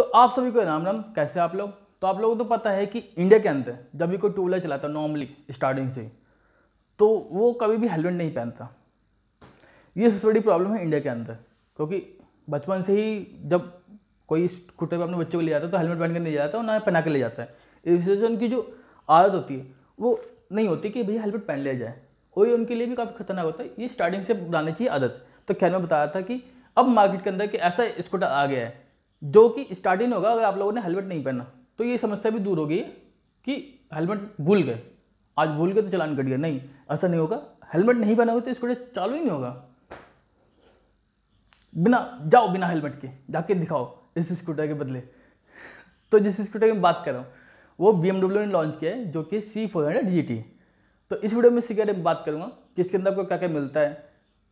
तो आप सभी को राम राम कैसे आप लोग तो आप लोगों को तो पता है कि इंडिया के अंदर जब भी कोई टू व्हीलर चलाता नॉर्मली स्टार्टिंग से तो वो कभी भी हेलमेट नहीं पहनता ये सबसे बड़ी प्रॉब्लम है इंडिया के अंदर क्योंकि बचपन से ही जब कोई स्कूटर पर अपने बच्चों को ले जाता है तो हेलमेट पहन कर नहीं जाता और ना पहना के ले जाता है इस वजह से उनकी जो आदत होती है वो नहीं होती कि भैया हेलमेट पहन लिया जाए और ये उनके लिए भी काफ़ी खतरनाक होता है ये स्टार्टिंग से बनानी चाहिए आदत तो खैर मैं बताया था कि अब मार्केट के अंदर कि ऐसा स्कूटर आ गया है जो कि स्टार्टिंग होगा अगर आप लोगों ने हेलमेट नहीं पहना तो ये समस्या भी दूर होगी कि हेलमेट भूल गए आज भूल गए तो चलान कट गया नहीं ऐसा नहीं होगा हेलमेट नहीं पहना हुआ तो स्कूटर तो चालू ही नहीं होगा बिना जाओ बिना हेलमेट के जाके दिखाओ इस स्कूटर के बदले तो जिस स्कूटर की बात कर रहा हूँ वो बी ने लॉन्च किया है जो कि C four hundred G T तो इस वीडियो में इसके बारे में बात करूँगा कि इसके अंदर आपको क्या क्या मिलता है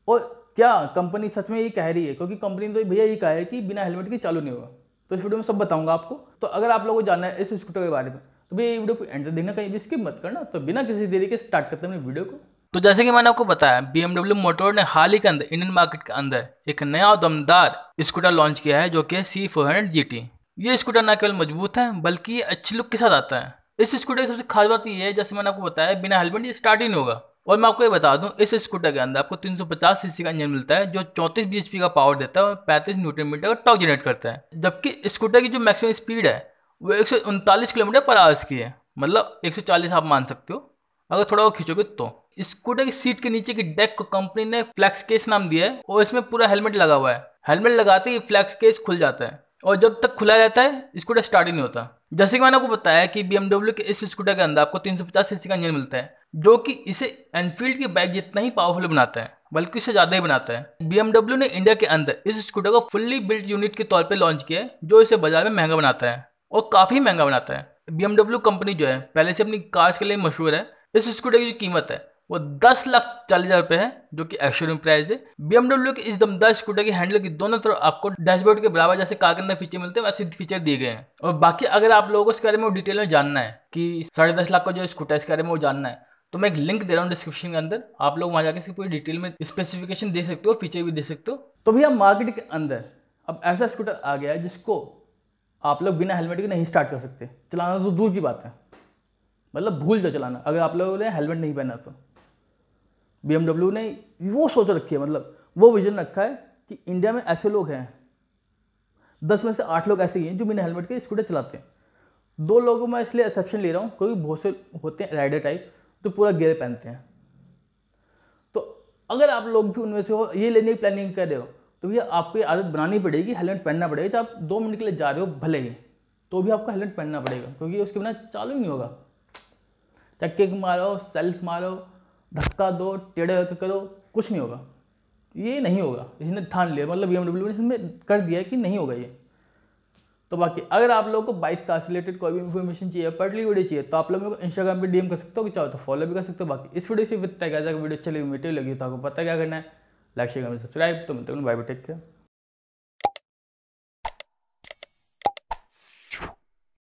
और क्या कंपनी सच में ये कह रही है क्योंकि कंपनी ने तो भैया ये कहा है कि बिना हेलमेट के चालू नहीं होगा तो इस वीडियो में सब बताऊंगा आपको तो अगर आप लोगों को जानना है इस स्कूटर के बारे में तो भैया ये वीडियो को एंड देखना कहीं भी स्किप मत करना तो बिना किसी देरी के स्टार्ट करते हैं वीडियो को तो जैसे कि मैंने आपको बताया बीएमडब्ल्यू मोटोर ने हाल ही के अंदर इंडियन मार्केट के अंदर एक नया और दमदार स्कूटर लॉन्च किया है जो कि सी फोर हंड्रेड जी ये स्कूटर न केवल मजबूत है बल्कि अच्छी लुक के साथ आता है इस स्कूटर की सबसे खास बात यह है जैसे मैंने आपको बताया बिना हेलमेट ये स्टार्ट ही नहीं होगा और मैं आपको ये बता दूं इस स्कूटर के अंदर आपको 350 सीसी का इंजन मिलता है जो 34 बीएचपी का पावर देता है और पैंतीस न्यूट्रन मीटर का टॉक जनरेट करता है जबकि स्कूटर की जो मैक्सिमम स्पीड है वो एक किलोमीटर पर आवर्स की है मतलब 140 आप मान सकते हो अगर थोड़ा वो खींचोगे तो स्कूटर की सीट के नीचे की डेक को कंपनी ने फ्लैक्स केस नाम दिया है और इसमें पूरा हेलमेट लगा हुआ है हेलमेट लगाते ही फ्लैक्स केस खुल जाता है और जब तक खुला जाता है स्कूटर स्टार्ट ही नहीं होता जैसे कि मैंने आपको बताया कि बी के इस स्कूटर के अंदर आपको 350 सीसी का इंजन मिलता है जो कि इसे एनफील्ड की बाइक जितना ही पावरफुल बनाता है बल्कि इसे ज़्यादा ही बनाता है बीएमडब्ल्यू ने इंडिया के अंदर इस स्कूटर को फुल्ली बिल्ट यूनिट के तौर पर लॉन्च किया है जो इसे बाजार में महंगा बनाता है और काफ़ी महंगा बनाता है बीएमडब्ल्यू कंपनी जो है पहले से अपनी कार्स के लिए मशहूर है इस स्कूटर की जो कीमत है वो दस लाख चालीस हज़ार रुपये है जो कि एक्सोरूम प्राइस है बीएमडब्ल्यू के इस दमदार स्कूटर के हैंडल की दोनों तरफ आपको डैशबोर्ड के बराबर जैसे कार के अंदर फीचर मिलते हैं वैसे फीचर दिए गए हैं और बाकी अगर आप लोगों को इसके बारे में डिटेल में जानना है कि साढ़े दस लाख का जो स्कूटर है इसके बारे में वो जानना है तो मैं एक लिंक दे रहा हूँ डिस्क्रिप्शन के अंदर आप लोग वहाँ जाकर इसकी पूरी डिटेल में स्पेसिफिकेशन दे सकते हो फीचर भी दे सकते हो तो भैया मार्केट के अंदर अब ऐसा स्कूटर आ गया है जिसको आप लोग बिना हेलमेट के नहीं स्टार्ट कर सकते चलाना तो दूर की बात है मतलब भूल जाओ चलाना अगर आप लोगों ने हेलमेट नहीं पहना तो बी ने वो सोच रखी है मतलब वो विजन रखा है कि इंडिया में ऐसे लोग हैं दस में से आठ लोग ऐसे ही हैं जो बिना हेलमेट के स्कूटर चलाते हैं दो लोगों में इसलिए एक्सेप्शन ले रहा हूँ क्योंकि बहुत से होते हैं राइडर टाइप तो पूरा गेयर पहनते हैं तो अगर आप लोग भी उनमें से हो ये लेने की प्लानिंग कर रहे हो तो भैया आपको ये आदत बनानी पड़ेगी हेलमेट पहनना पड़ेगा चाहे आप दो मिनट के लिए जा रहे हो भले ही तो भी आपको हेलमेट पहनना पड़ेगा क्योंकि उसके बिना चालू ही नहीं होगा चक्के मारो सेल्फ मारो धक्का दो टेढ़े होकर करो कुछ नहीं होगा ये नहीं होगा इसने ठान लिया मतलब बी एम डब्ल्यू ने इसमें कर दिया कि नहीं होगा ये तो बाकी अगर आप लोगों को बाइस का रिलेटेड कोई भी इन्फॉर्मेशन चाहिए पर्टली वीडियो चाहिए तो आप लोग मेरे को इंस्टाग्राम पे डीएम कर सकते हो चाहो तो फॉलो भी कर सकते हो बाकी इस वीडियो से वित्त है वीडियो अच्छी लगी मीटिंग लगी तो आपको पता क्या करना है लाइक शेयर सब्सक्राइब तो मिलते हैं बाय बाय टेक केयर